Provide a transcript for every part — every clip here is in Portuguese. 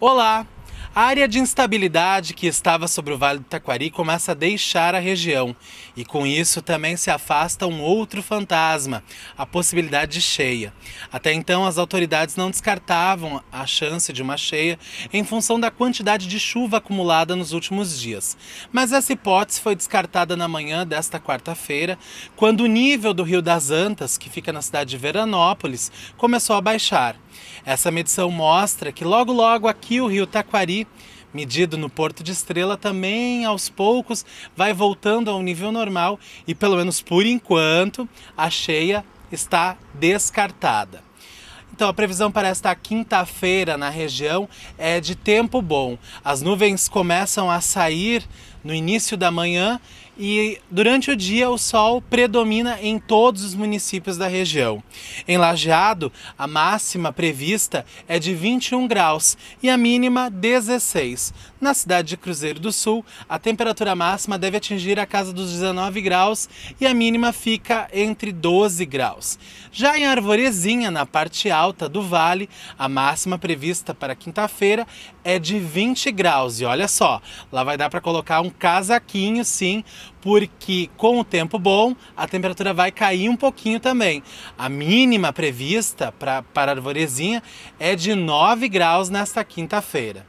Olá! A área de instabilidade que estava sobre o Vale do Taquari começa a deixar a região e com isso também se afasta um outro fantasma, a possibilidade de cheia. Até então as autoridades não descartavam a chance de uma cheia em função da quantidade de chuva acumulada nos últimos dias. Mas essa hipótese foi descartada na manhã desta quarta-feira, quando o nível do Rio das Antas, que fica na cidade de Veranópolis, começou a baixar. Essa medição mostra que logo logo aqui o Rio Taquari medido no Porto de Estrela, também aos poucos vai voltando ao nível normal e, pelo menos por enquanto, a cheia está descartada. Então, a previsão para esta quinta-feira na região é de tempo bom. As nuvens começam a sair no início da manhã e durante o dia o sol predomina em todos os municípios da região. Em Lajeado, a máxima prevista é de 21 graus e a mínima 16. Na cidade de Cruzeiro do Sul, a temperatura máxima deve atingir a casa dos 19 graus e a mínima fica entre 12 graus. Já em Arvorezinha, na parte alta, alta do vale, a máxima prevista para quinta-feira é de 20 graus. E olha só, lá vai dar para colocar um casaquinho, sim, porque com o tempo bom, a temperatura vai cair um pouquinho também. A mínima prevista para para Arvorezinha é de 9 graus nesta quinta-feira.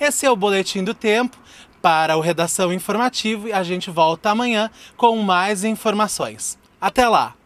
Esse é o Boletim do Tempo para o Redação Informativo e a gente volta amanhã com mais informações. Até lá!